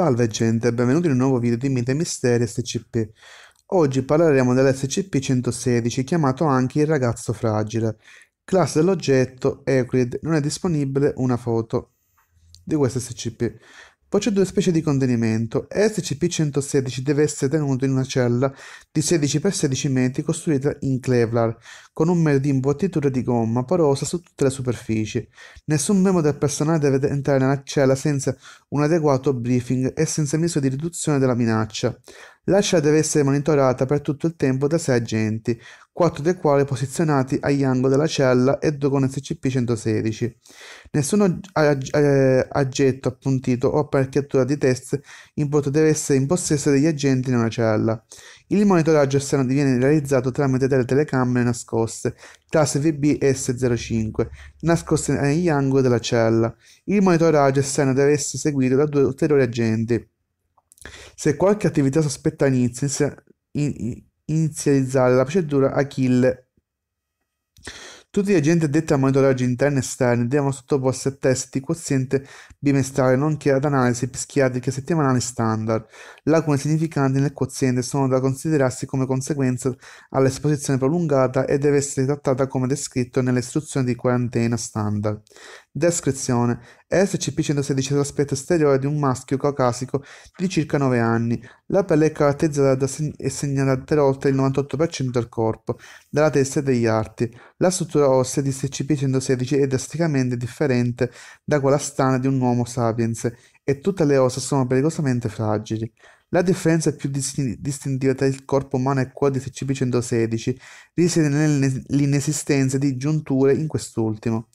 Salve gente, benvenuti in un nuovo video di Mite Misteri SCP. Oggi parleremo dell'SCP-116, chiamato anche il ragazzo fragile. Classe dell'oggetto, Euclid, non è disponibile una foto di questo SCP. Possiede due specie di contenimento. SCP-116 deve essere tenuto in una cella di 16x16 metri costruita in Kevlar, con un metro di imbottitura di gomma porosa su tutte le superfici. Nessun membro del personale deve entrare nella cella senza un adeguato briefing e senza misure di riduzione della minaccia. L'ascia deve essere monitorata per tutto il tempo da sei agenti, quattro dei quali posizionati agli angoli della cella e due con SCP-116. Nessun ag- ag- eh, aggetto appuntito o apparecchiatura di test in deve essere in possesso degli agenti nella cella. Il monitoraggio esterno viene realizzato tramite delle telecamere nascoste, classe VBS-05, nascoste agli angoli della cella. Il monitoraggio esterno deve essere seguito da due ulteriori agenti se qualche attività sospetta inizia, in, inizializzare la procedura, Achille tutti gli agenti addetti a monitoraggio interno e esterno devono sottoporsi a test di quoziente bimestrale nonché ad analisi psichiatriche settimanali standard. Lacune significanti nel quoziente sono da considerarsi come conseguenza all'esposizione prolungata e deve essere trattata come descritto nelle istruzioni di quarantena standard. Descrizione: SCP-116 è l'aspetto esteriore di un maschio caucasico di circa 9 anni, la pelle è caratterizzata seg- e segnalata per oltre il 98% del corpo, dalla testa e dagli arti. La struttura ossea di SCP-116 è drasticamente differente da quella strana di un uomo sapiens e tutte le ossa sono pericolosamente fragili. La differenza più distintiva tra il corpo umano e il di CP116 risiede nell'inesistenza di giunture in quest'ultimo.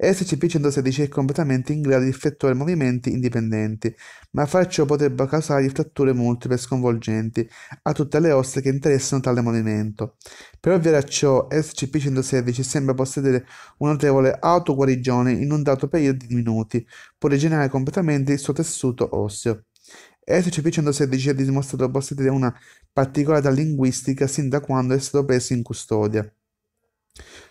SCP-116 è completamente in grado di effettuare movimenti indipendenti, ma far ciò potrebbe causare fratture multiple sconvolgenti a tutte le ossa che interessano tale movimento. Per ovviare a ciò, SCP-116 sembra possedere una notevole autoguarigione in un dato periodo di minuti, può rigenerare completamente il suo tessuto osseo. Esce P116 è dimostrato possedere di una particolarità linguistica sin da quando è stato preso in custodia.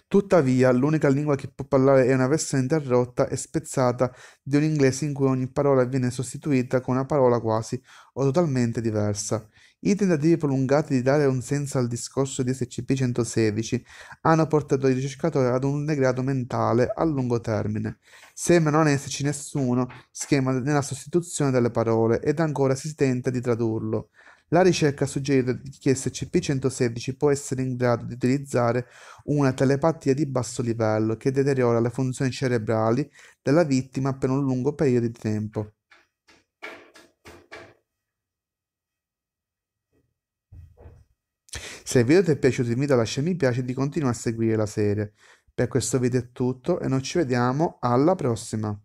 Tuttavia, l'unica lingua che può parlare è una versione interrotta e spezzata di un inglese in cui ogni parola viene sostituita con una parola quasi o totalmente diversa. I tentativi prolungati di dare un senso al discorso di SCP-116 hanno portato il ricercatore ad un degrado mentale a lungo termine. Sembra non esserci nessuno schema nella sostituzione delle parole ed ancora si tenta di tradurlo. La ricerca suggerita che SCP-116 può essere in grado di utilizzare una telepatia di basso livello che deteriora le funzioni cerebrali della vittima per un lungo periodo di tempo. Se il video ti è piaciuto ti invito a lasciare mi piace e di continuare a seguire la serie. Per questo video è tutto e noi ci vediamo alla prossima!